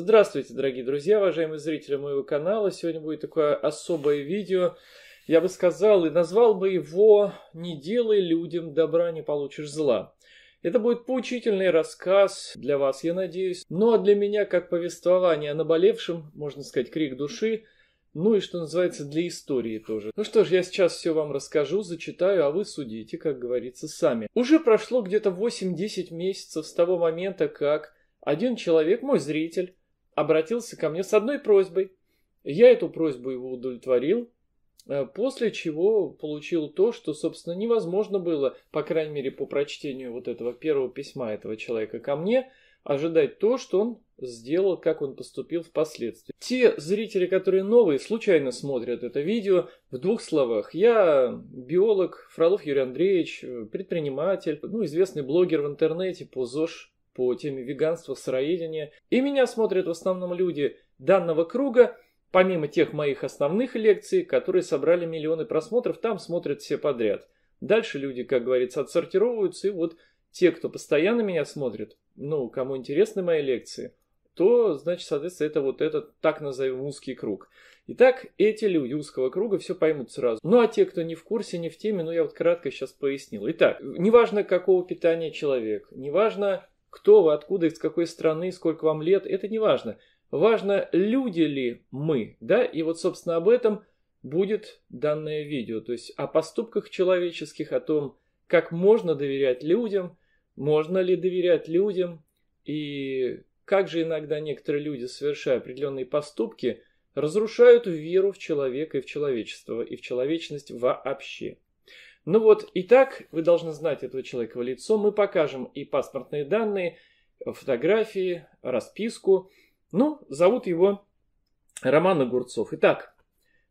Здравствуйте, дорогие друзья, уважаемые зрители моего канала. Сегодня будет такое особое видео. Я бы сказал и назвал бы его «Не делай людям добра, не получишь зла». Это будет поучительный рассказ для вас, я надеюсь. Ну а для меня, как повествование о наболевшем, можно сказать, крик души, ну и, что называется, для истории тоже. Ну что ж, я сейчас все вам расскажу, зачитаю, а вы судите, как говорится, сами. Уже прошло где-то 8-10 месяцев с того момента, как один человек, мой зритель, обратился ко мне с одной просьбой. Я эту просьбу его удовлетворил, э, после чего получил то, что, собственно, невозможно было, по крайней мере, по прочтению вот этого первого письма этого человека ко мне, ожидать то, что он сделал, как он поступил впоследствии. Те зрители, которые новые, случайно смотрят это видео, в двух словах. Я биолог, Фролов Юрий Андреевич, э, предприниматель, ну, известный блогер в интернете по ЗОЖ по теме веганства, сыроедения. И меня смотрят в основном люди данного круга, помимо тех моих основных лекций, которые собрали миллионы просмотров, там смотрят все подряд. Дальше люди, как говорится, отсортировываются, и вот те, кто постоянно меня смотрит, ну, кому интересны мои лекции, то, значит, соответственно, это вот этот, так назовем, узкий круг. Итак, эти люди узкого круга все поймут сразу. Ну, а те, кто не в курсе, не в теме, ну, я вот кратко сейчас пояснил. Итак, неважно, какого питания человек, неважно, кто вы, откуда, из какой страны, сколько вам лет, это не важно. Важно, люди ли мы, да? И вот, собственно, об этом будет данное видео. То есть о поступках человеческих, о том, как можно доверять людям, можно ли доверять людям, и как же иногда некоторые люди, совершая определенные поступки, разрушают веру в человека и в человечество, и в человечность вообще. Ну вот, и так вы должны знать этого человека в лицо. Мы покажем и паспортные данные, фотографии, расписку. Ну, зовут его Роман Огурцов. Итак,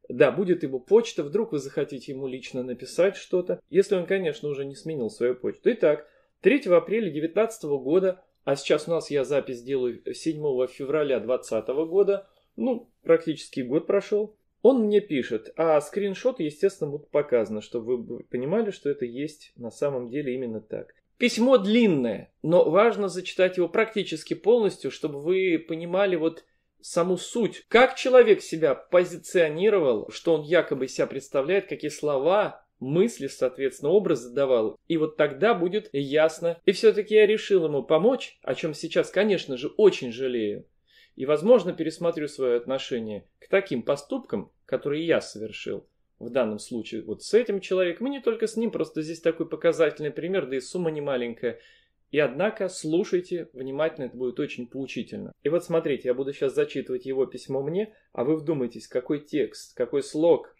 да, будет его почта, вдруг вы захотите ему лично написать что-то, если он, конечно, уже не сменил свою почту. Итак, 3 апреля 2019 года, а сейчас у нас я запись делаю 7 февраля 2020 года, ну, практически год прошел, он мне пишет, а скриншот, естественно, будет показаны, чтобы вы понимали, что это есть на самом деле именно так. Письмо длинное, но важно зачитать его практически полностью, чтобы вы понимали вот саму суть. Как человек себя позиционировал, что он якобы себя представляет, какие слова, мысли, соответственно, образы давал. И вот тогда будет ясно. И все-таки я решил ему помочь, о чем сейчас, конечно же, очень жалею. И, возможно, пересмотрю свое отношение к таким поступкам, который я совершил. В данном случае вот с этим человеком, и не только с ним, просто здесь такой показательный пример, да и сумма не маленькая. И однако слушайте внимательно, это будет очень поучительно. И вот смотрите, я буду сейчас зачитывать его письмо мне, а вы вдумайтесь, какой текст, какой слог.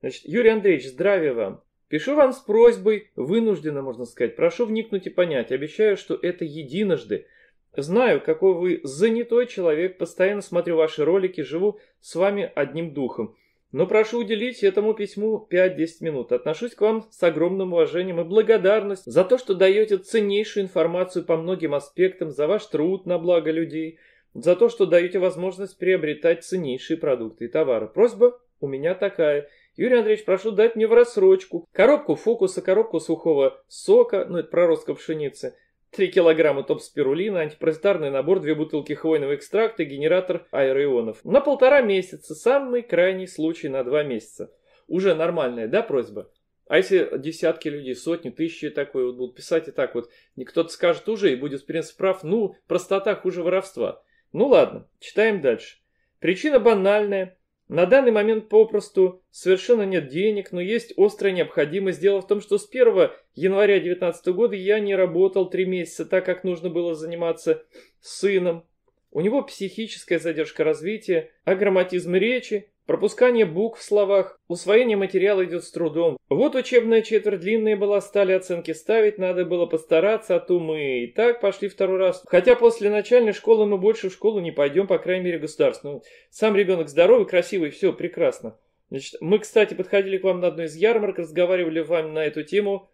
Значит, Юрий Андреевич, здравия вам. Пишу вам с просьбой, вынужденно, можно сказать, прошу вникнуть и понять. Обещаю, что это единожды – Знаю, какой вы занятой человек, постоянно смотрю ваши ролики, живу с вами одним духом. Но прошу уделить этому письму 5-10 минут. Отношусь к вам с огромным уважением и благодарностью за то, что даете ценнейшую информацию по многим аспектам, за ваш труд на благо людей, за то, что даете возможность приобретать ценнейшие продукты и товары. Просьба у меня такая. Юрий Андреевич, прошу дать мне в рассрочку коробку фокуса, коробку сухого сока, ну это проростка пшеницы, 3 килограмма топспирулина, антипаразитарный набор, 2 бутылки хвойного экстракта, генератор аэроионов. На полтора месяца, самый крайний случай на 2 месяца. Уже нормальная, да, просьба? А если десятки людей, сотни, тысячи такой вот будут писать и так вот, не кто-то скажет уже и будет в принципе прав, ну, простота хуже воровства. Ну ладно, читаем дальше. Причина банальная. На данный момент попросту совершенно нет денег, но есть острая необходимость. Дело в том, что с 1 января 2019 года я не работал 3 месяца, так как нужно было заниматься сыном. У него психическая задержка развития, аграмматизм речи, Пропускание букв в словах, усвоение материала идет с трудом. Вот учебная четверть длинная была, стали оценки ставить, надо было постараться, а то мы и так пошли второй раз. Хотя после начальной школы мы больше в школу не пойдем, по крайней мере, государственную. Сам ребенок здоровый, красивый, все прекрасно. Значит, мы, кстати, подходили к вам на одной из ярмарок, разговаривали вам на эту тему.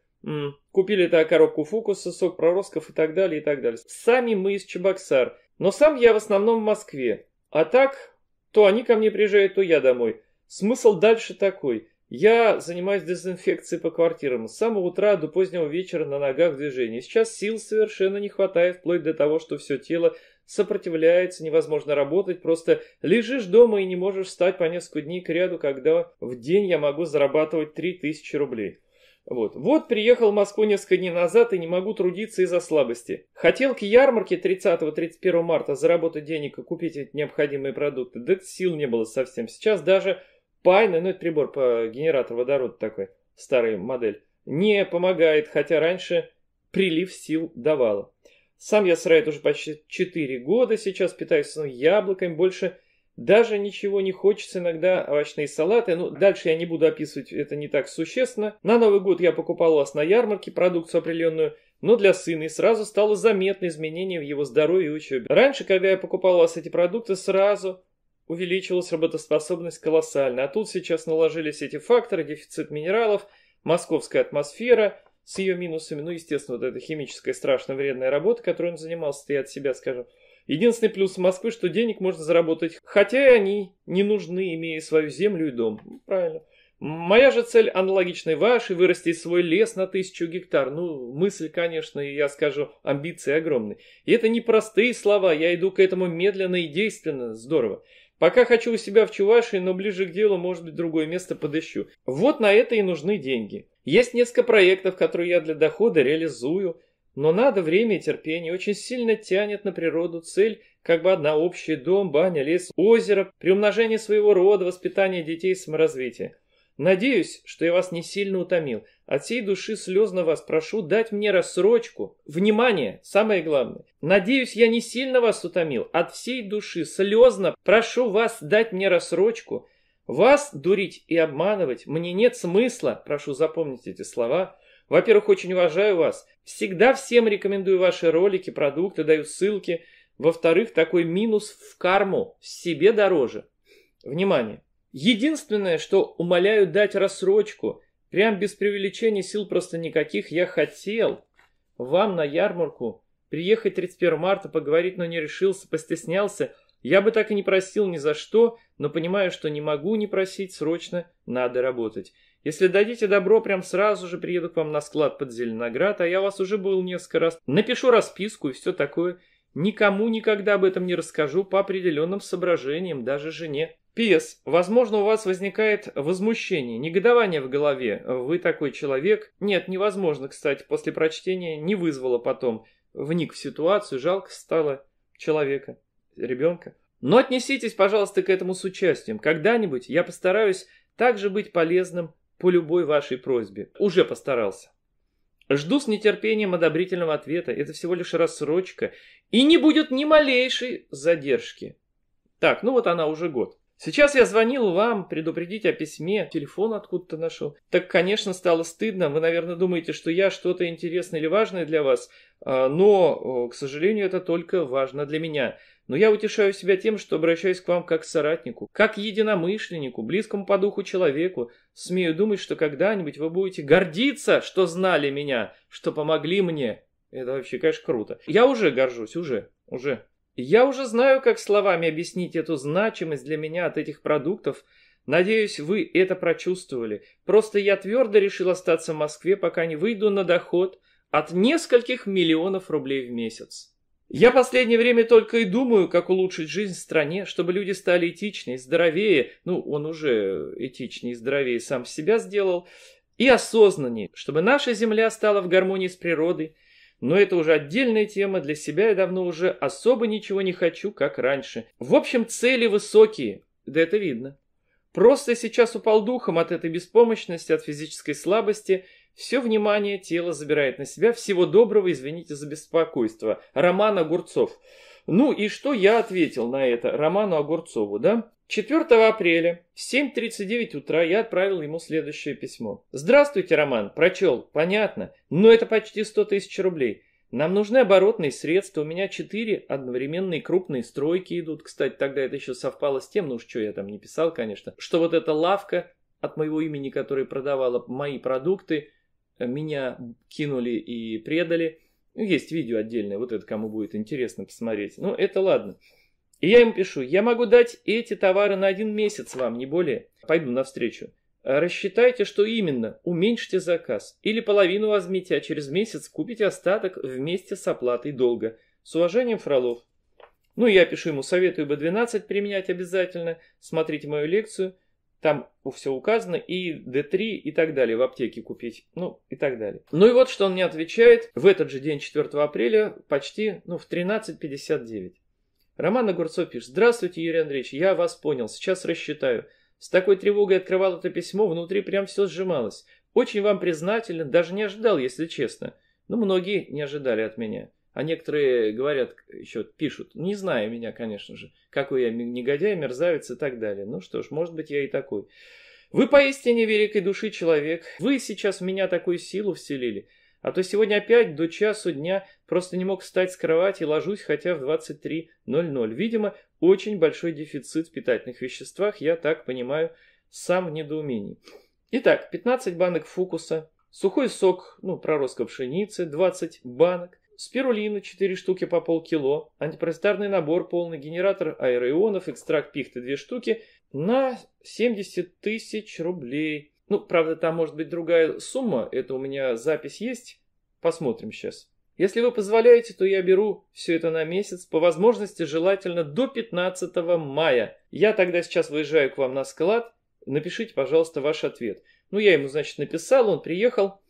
Купили так коробку фукуса, сок проросков и так далее, и так далее. Сами мы из Чебоксар. Но сам я в основном в Москве. А так, то они ко мне приезжают, то я домой. Смысл дальше такой. Я занимаюсь дезинфекцией по квартирам. С самого утра до позднего вечера на ногах движения. Сейчас сил совершенно не хватает, вплоть до того, что все тело сопротивляется, невозможно работать. Просто лежишь дома и не можешь встать по несколько дней к ряду, когда в день я могу зарабатывать 3000 рублей. Вот. вот приехал в Москву несколько дней назад и не могу трудиться из-за слабости. Хотел к ярмарке 30-31 марта заработать денег и купить эти необходимые продукты. Да сил не было совсем. Сейчас даже пайный, ну это прибор по генератору водорода такой, старый модель, не помогает, хотя раньше прилив сил давало. Сам я срает уже почти 4 года, сейчас питаюсь ну, яблоками, больше даже ничего не хочется иногда, овощные салаты, ну дальше я не буду описывать, это не так существенно. На Новый год я покупал у вас на ярмарке продукцию определенную, но для сына и сразу стало заметно изменение в его здоровье и учебе. Раньше, когда я покупал у вас эти продукты, сразу увеличилась работоспособность колоссально, а тут сейчас наложились эти факторы, дефицит минералов, московская атмосфера с ее минусами, ну естественно вот эта химическая страшно вредная работа, которой он занимался, и от себя скажу, Единственный плюс Москвы, что денег можно заработать, хотя и они не нужны, имея свою землю и дом. Правильно. Моя же цель аналогичная вашей – вырастить свой лес на тысячу гектар. Ну, мысль, конечно, я скажу, амбиции огромные. И это не простые слова, я иду к этому медленно и действенно, здорово. Пока хочу у себя в Чувашии, но ближе к делу, может быть, другое место подыщу. Вот на это и нужны деньги. Есть несколько проектов, которые я для дохода реализую. Но надо время и терпение. Очень сильно тянет на природу цель, как бы одна общий дом, баня, лес, озеро, приумножение своего рода, воспитание детей, саморазвитие. Надеюсь, что я вас не сильно утомил. От всей души слезно вас прошу дать мне рассрочку. Внимание, самое главное. Надеюсь, я не сильно вас утомил. От всей души слезно прошу вас дать мне рассрочку. Вас дурить и обманывать мне нет смысла, прошу запомнить эти слова, во-первых, очень уважаю вас. Всегда всем рекомендую ваши ролики, продукты, даю ссылки. Во-вторых, такой минус в карму себе дороже. Внимание! Единственное, что умоляю дать рассрочку, прям без преувеличения сил просто никаких, я хотел вам на ярмарку приехать 31 марта, поговорить, но не решился, постеснялся. Я бы так и не просил ни за что, но понимаю, что не могу не просить, срочно надо работать. Если дадите добро, прям сразу же приеду к вам на склад под Зеленоград, а я вас уже был несколько раз. Напишу расписку и все такое. Никому никогда об этом не расскажу по определенным соображениям, даже жене. Пес, возможно, у вас возникает возмущение, негодование в голове. Вы такой человек. Нет, невозможно, кстати, после прочтения не вызвало потом. Вник в ситуацию, жалко стало человека, ребенка. Но отнеситесь, пожалуйста, к этому с участием. Когда-нибудь я постараюсь также быть полезным по любой вашей просьбе. Уже постарался. Жду с нетерпением одобрительного ответа. Это всего лишь рассрочка. И не будет ни малейшей задержки. Так, ну вот она уже год. Сейчас я звонил вам предупредить о письме, телефон откуда-то нашел. Так, конечно, стало стыдно. Вы, наверное, думаете, что я что-то интересное или важное для вас, а, но, к сожалению, это только важно для меня но я утешаю себя тем, что обращаюсь к вам как к соратнику, как к единомышленнику, близкому по духу человеку. Смею думать, что когда-нибудь вы будете гордиться, что знали меня, что помогли мне. Это вообще, конечно, круто. Я уже горжусь, уже, уже. Я уже знаю, как словами объяснить эту значимость для меня от этих продуктов. Надеюсь, вы это прочувствовали. Просто я твердо решил остаться в Москве, пока не выйду на доход от нескольких миллионов рублей в месяц. Я последнее время только и думаю, как улучшить жизнь в стране, чтобы люди стали этичнее, здоровее, ну, он уже этичнее и здоровее сам себя сделал, и осознаннее, чтобы наша земля стала в гармонии с природой. Но это уже отдельная тема для себя, я давно уже особо ничего не хочу, как раньше. В общем, цели высокие, да это видно. Просто сейчас упал духом от этой беспомощности, от физической слабости – все внимание тело забирает на себя. Всего доброго, извините за беспокойство. Роман Огурцов. Ну и что я ответил на это Роману Огурцову, да? 4 апреля в 7.39 утра я отправил ему следующее письмо. «Здравствуйте, Роман. Прочел. Понятно. Но это почти 100 тысяч рублей. Нам нужны оборотные средства. У меня четыре одновременные крупные стройки идут. Кстати, тогда это еще совпало с тем, ну что я там не писал, конечно, что вот эта лавка от моего имени, которая продавала мои продукты, меня кинули и предали. Ну, есть видео отдельное, вот это кому будет интересно посмотреть. Ну, это ладно. И я им пишу, я могу дать эти товары на один месяц вам, не более. Пойду навстречу. Рассчитайте, что именно. Уменьшите заказ. Или половину возьмите, а через месяц купите остаток вместе с оплатой долга. С уважением, Фролов. Ну, я пишу ему, советую B12 применять обязательно. Смотрите мою лекцию – там все указано, и D3 и так далее в аптеке купить, ну и так далее. Ну и вот что он мне отвечает в этот же день, 4 апреля, почти, ну, в 13.59. Роман Огурцов пишет, здравствуйте, Юрий Андреевич, я вас понял, сейчас рассчитаю. С такой тревогой открывал это письмо, внутри прям все сжималось. Очень вам признателен, даже не ожидал, если честно. Но ну, многие не ожидали от меня. А некоторые говорят, еще пишут, не зная меня, конечно же, какой я негодяй, мерзавец и так далее. Ну что ж, может быть, я и такой. Вы поистине великой души человек. Вы сейчас в меня такую силу вселили. А то сегодня опять до часу дня просто не мог встать с кровати, ложусь хотя в 23.00. Видимо, очень большой дефицит в питательных веществах, я так понимаю, сам в недоумении. Итак, 15 банок фукуса, сухой сок, ну, проростка пшеницы, 20 банок, спирулина 4 штуки по полкило, антипростарный набор полный, генератор аэроионов, экстракт пихты 2 штуки на 70 тысяч рублей. Ну, правда, там может быть другая сумма, это у меня запись есть, посмотрим сейчас. Если вы позволяете, то я беру все это на месяц, по возможности желательно до 15 мая. Я тогда сейчас выезжаю к вам на склад, напишите, пожалуйста, ваш ответ. Ну, я ему, значит, написал, он приехал.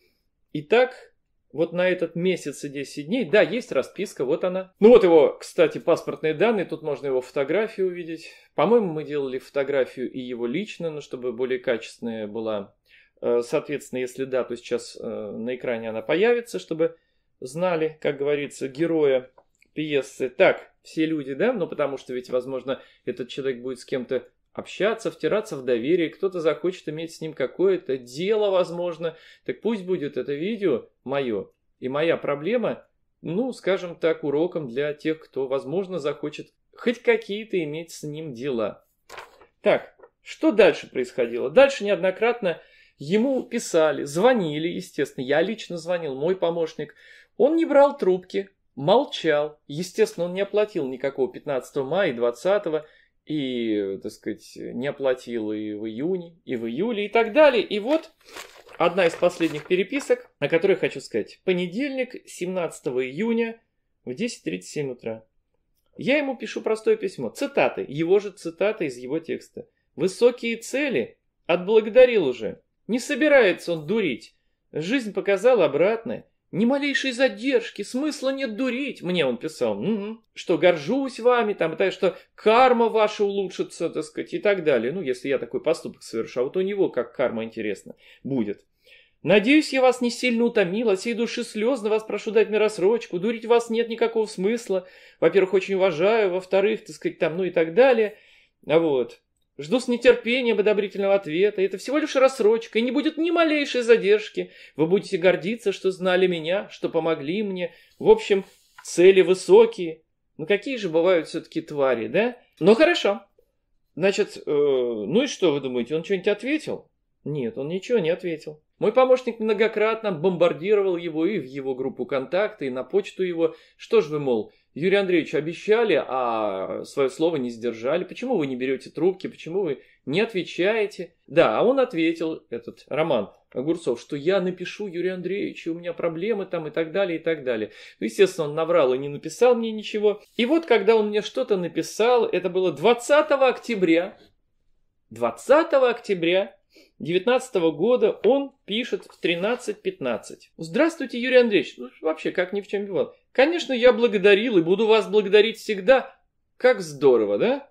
Итак, вот на этот месяц и 10 дней, да, есть расписка, вот она. Ну вот его, кстати, паспортные данные, тут можно его фотографию увидеть. По-моему, мы делали фотографию и его лично, но чтобы более качественная была. Э, соответственно, если да, то сейчас э, на экране она появится, чтобы знали, как говорится, героя пьесы. Так, все люди, да, ну потому что ведь, возможно, этот человек будет с кем-то общаться, втираться в доверие, кто-то захочет иметь с ним какое-то дело, возможно, так пусть будет это видео мое и моя проблема, ну, скажем так, уроком для тех, кто, возможно, захочет хоть какие-то иметь с ним дела. Так, что дальше происходило? Дальше неоднократно ему писали, звонили, естественно, я лично звонил, мой помощник. Он не брал трубки, молчал. Естественно, он не оплатил никакого 15 мая и 20 и, так сказать, не оплатил и в июне, и в июле, и так далее. И вот одна из последних переписок, о которой хочу сказать. Понедельник, 17 июня в 10.37 утра. Я ему пишу простое письмо, цитаты, его же цитаты из его текста. «Высокие цели? Отблагодарил уже. Не собирается он дурить. Жизнь показала обратное. Ни малейшей задержки, смысла нет дурить, мне он писал, угу. что горжусь вами, там, так, что карма ваша улучшится, так сказать, и так далее. Ну, если я такой поступок совершу, а вот у него как карма интересно будет. Надеюсь, я вас не сильно утомил, от всей души слезно вас прошу дать мне рассрочку, дурить вас нет никакого смысла. Во-первых, очень уважаю, во-вторых, так сказать, там, ну и так далее. А вот. Жду с нетерпением одобрительного ответа. Это всего лишь рассрочка, и не будет ни малейшей задержки. Вы будете гордиться, что знали меня, что помогли мне. В общем, цели высокие. Ну какие же бывают все-таки твари, да? Ну хорошо. Значит, э, ну и что вы думаете, он что-нибудь ответил? Нет, он ничего не ответил. Мой помощник многократно бомбардировал его и в его группу контакта, и на почту его. Что ж вы, мол, Юрий Андреевич, обещали, а свое слово не сдержали. Почему вы не берете трубки? Почему вы не отвечаете? Да, а он ответил, этот Роман Огурцов, что я напишу Юрию Андреевичу, у меня проблемы там и так далее, и так далее. Ну, естественно, он наврал и не написал мне ничего. И вот, когда он мне что-то написал, это было 20 октября, 20 октября 2019 года он пишет в 13.15. Здравствуйте, Юрий Андреевич. Ну, вообще, как ни в чем не бывало. Конечно, я благодарил и буду вас благодарить всегда. Как здорово, да?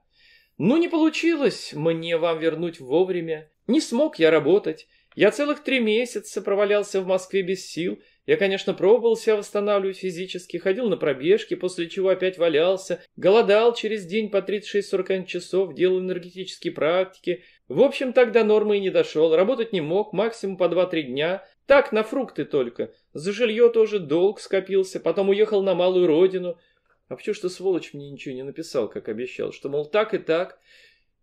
Ну, не получилось мне вам вернуть вовремя. Не смог я работать. Я целых три месяца провалялся в Москве без сил. Я, конечно, пробовал себя восстанавливать физически, ходил на пробежки, после чего опять валялся, голодал через день по 36-40 часов, делал энергетические практики. В общем, тогда нормы и не дошел, работать не мог, максимум по 2-3 дня. Так, на фрукты только. За жилье тоже долг скопился, потом уехал на малую родину. А почему что сволочь мне ничего не написал, как обещал, что, мол, так и так.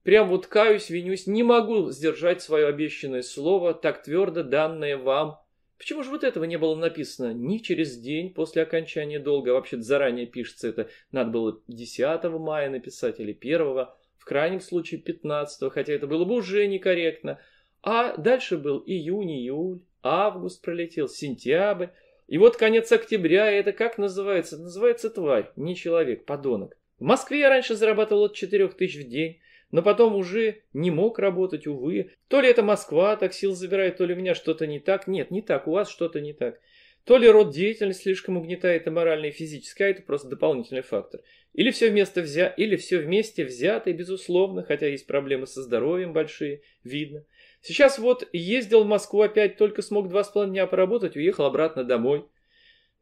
Прям вот каюсь, винюсь, не могу сдержать свое обещанное слово, так твердо данное вам. Почему же вот этого не было написано? Ни через день после окончания долга, вообще-то заранее пишется это, надо было 10 мая написать или 1 в крайнем случае 15 хотя это было бы уже некорректно. А дальше был июнь, июль август пролетел, сентябрь, и вот конец октября, и это как называется? Называется тварь, не человек, подонок. В Москве я раньше зарабатывал от 4 тысяч в день, но потом уже не мог работать, увы. То ли это Москва так сил забирает, то ли у меня что-то не так. Нет, не так, у вас что-то не так. То ли род деятельности слишком угнетает и морально, и физически, а это просто дополнительный фактор. Или все, вместо взя... Или все вместе взято, и безусловно, хотя есть проблемы со здоровьем большие, видно. Сейчас вот ездил в Москву опять, только смог два с половиной дня поработать, уехал обратно домой.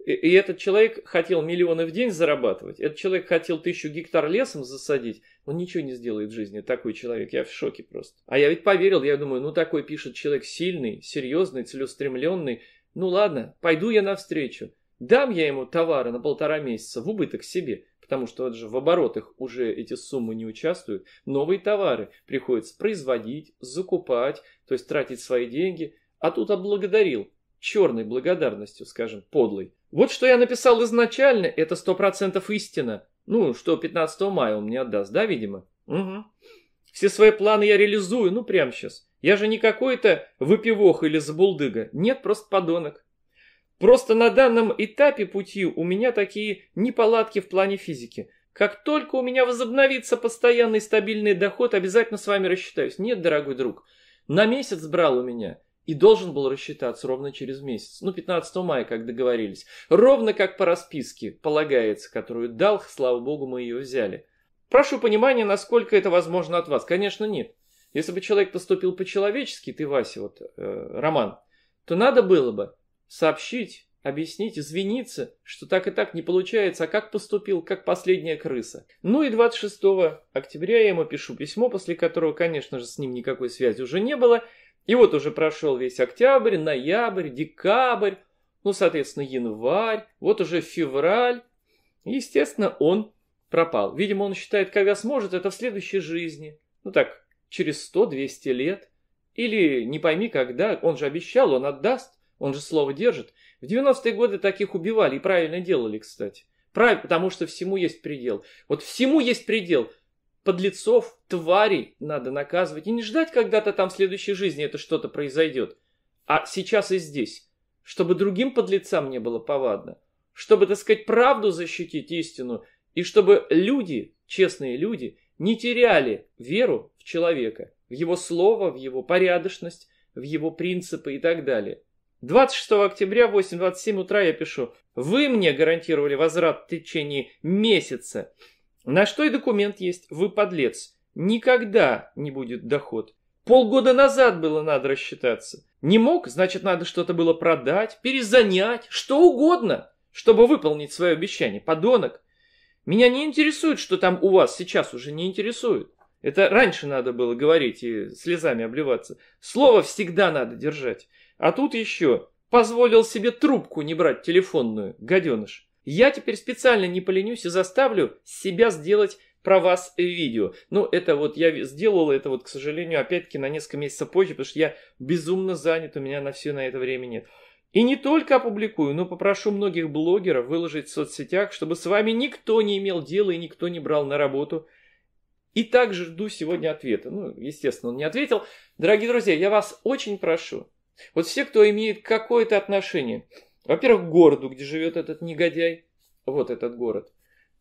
И, и этот человек хотел миллионы в день зарабатывать, этот человек хотел тысячу гектар лесом засадить, он ничего не сделает в жизни, такой человек, я в шоке просто. А я ведь поверил, я думаю, ну такой пишет человек сильный, серьезный, целеустремленный, ну ладно, пойду я навстречу. Дам я ему товара на полтора месяца в убыток себе – потому что вот же в оборотах уже эти суммы не участвуют, новые товары приходится производить, закупать, то есть тратить свои деньги, а тут отблагодарил, черной благодарностью, скажем, подлой. Вот что я написал изначально, это сто процентов истина. Ну, что 15 мая он мне отдаст, да, видимо? Угу. Все свои планы я реализую, ну, прям сейчас. Я же не какой-то выпивох или забулдыга. Нет, просто подонок. Просто на данном этапе пути у меня такие неполадки в плане физики. Как только у меня возобновится постоянный стабильный доход, обязательно с вами рассчитаюсь. Нет, дорогой друг, на месяц брал у меня и должен был рассчитаться ровно через месяц. Ну, 15 мая, как договорились. Ровно как по расписке полагается, которую дал, слава богу, мы ее взяли. Прошу понимания, насколько это возможно от вас. Конечно, нет. Если бы человек поступил по-человечески, ты, Вася, вот, э, Роман, то надо было бы Сообщить, объяснить, извиниться, что так и так не получается, а как поступил, как последняя крыса. Ну и 26 октября я ему пишу письмо, после которого, конечно же, с ним никакой связи уже не было. И вот уже прошел весь октябрь, ноябрь, декабрь, ну, соответственно, январь, вот уже февраль. Естественно, он пропал. Видимо, он считает, когда сможет, это в следующей жизни. Ну так, через 100-200 лет. Или не пойми когда, он же обещал, он отдаст он же слово держит. В 90-е годы таких убивали и правильно делали, кстати. Прав... Потому что всему есть предел. Вот всему есть предел. Подлецов, тварей надо наказывать. И не ждать, когда-то там в следующей жизни это что-то произойдет. А сейчас и здесь. Чтобы другим подлецам не было повадно. Чтобы, так сказать, правду защитить, истину. И чтобы люди, честные люди, не теряли веру в человека, в его слово, в его порядочность, в его принципы и так далее. 26 октября в 8.27 утра я пишу, вы мне гарантировали возврат в течение месяца. На что и документ есть, вы подлец. Никогда не будет доход. Полгода назад было надо рассчитаться. Не мог, значит надо что-то было продать, перезанять, что угодно, чтобы выполнить свое обещание. Подонок. Меня не интересует, что там у вас сейчас уже не интересует. Это раньше надо было говорить и слезами обливаться. Слово всегда надо держать. А тут еще позволил себе трубку не брать телефонную, гаденыш. Я теперь специально не поленюсь и заставлю себя сделать про вас видео. Ну, это вот я сделал это вот, к сожалению, опять-таки на несколько месяцев позже, потому что я безумно занят, у меня на все на это время нет. И не только опубликую, но попрошу многих блогеров выложить в соцсетях, чтобы с вами никто не имел дела и никто не брал на работу – и также жду сегодня ответа. Ну, естественно, он не ответил. Дорогие друзья, я вас очень прошу. Вот все, кто имеет какое-то отношение, во-первых, к городу, где живет этот негодяй, вот этот город,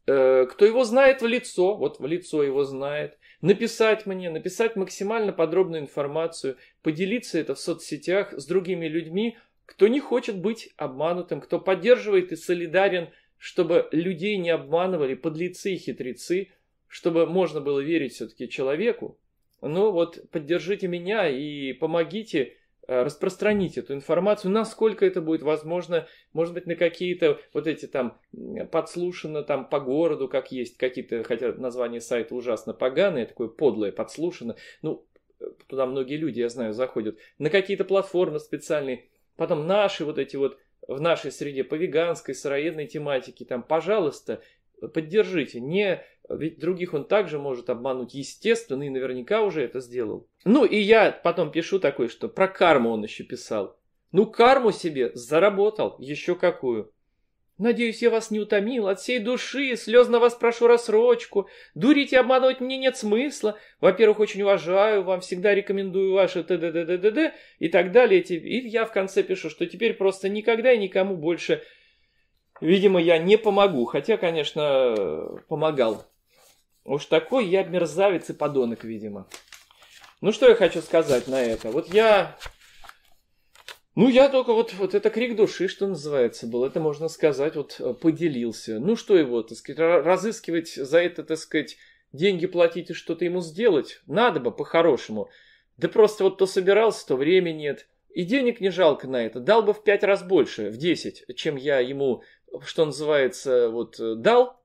э, кто его знает в лицо, вот в лицо его знает, написать мне, написать максимально подробную информацию, поделиться это в соцсетях с другими людьми, кто не хочет быть обманутым, кто поддерживает и солидарен, чтобы людей не обманывали подлецы и хитрецы – чтобы можно было верить все-таки человеку. Но вот поддержите меня и помогите э, распространить эту информацию, насколько это будет возможно, может быть, на какие-то вот эти там подслушано там по городу, как есть какие-то, хотя название сайта ужасно поганое, такое подлое, подслушано, ну, туда многие люди, я знаю, заходят, на какие-то платформы специальные, потом наши вот эти вот в нашей среде по веганской, сыроедной тематике, там, пожалуйста, поддержите. Не, ведь других он также может обмануть, естественно, и наверняка уже это сделал. Ну и я потом пишу такой, что про карму он еще писал. Ну карму себе заработал, еще какую. Надеюсь, я вас не утомил, от всей души, слезно вас прошу рассрочку. Дурить и обманывать мне нет смысла. Во-первых, очень уважаю, вам всегда рекомендую ваши т.д.д.д.д. и так далее. И я в конце пишу, что теперь просто никогда и никому больше Видимо, я не помогу, хотя, конечно, помогал. Уж такой я мерзавец и подонок, видимо. Ну, что я хочу сказать на это? Вот я... Ну, я только вот, вот это крик души, что называется, был. Это, можно сказать, вот э, поделился. Ну, что его, так сказать, разыскивать за это, так сказать, деньги платить и что-то ему сделать? Надо бы, по-хорошему. Да просто вот то собирался, то времени нет. И денег не жалко на это. Дал бы в пять раз больше, в десять, чем я ему что называется, вот э, дал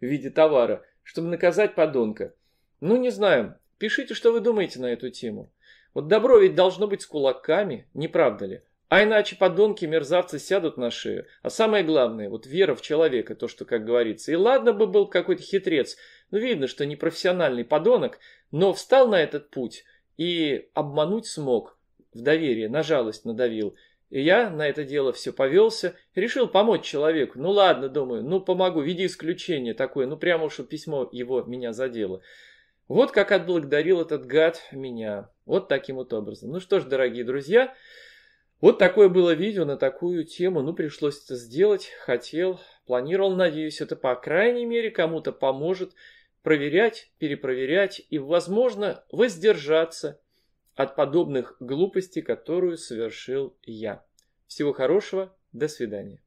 в виде товара, чтобы наказать подонка. Ну, не знаю. Пишите, что вы думаете на эту тему. Вот добро ведь должно быть с кулаками, не правда ли? А иначе подонки мерзавцы сядут на шею. А самое главное, вот вера в человека, то, что, как говорится. И ладно бы был какой-то хитрец, но ну, видно, что непрофессиональный подонок, но встал на этот путь и обмануть смог, в доверие, на жалость надавил – и я на это дело все повелся, решил помочь человеку. Ну ладно, думаю, ну помогу, види исключение такое, ну прямо уж письмо его меня задело. Вот как отблагодарил этот гад меня. Вот таким вот образом. Ну что ж, дорогие друзья, вот такое было видео на такую тему. Ну, пришлось это сделать. Хотел, планировал, надеюсь, это по крайней мере кому-то поможет проверять, перепроверять и, возможно, воздержаться от подобных глупостей, которую совершил я. Всего хорошего, до свидания.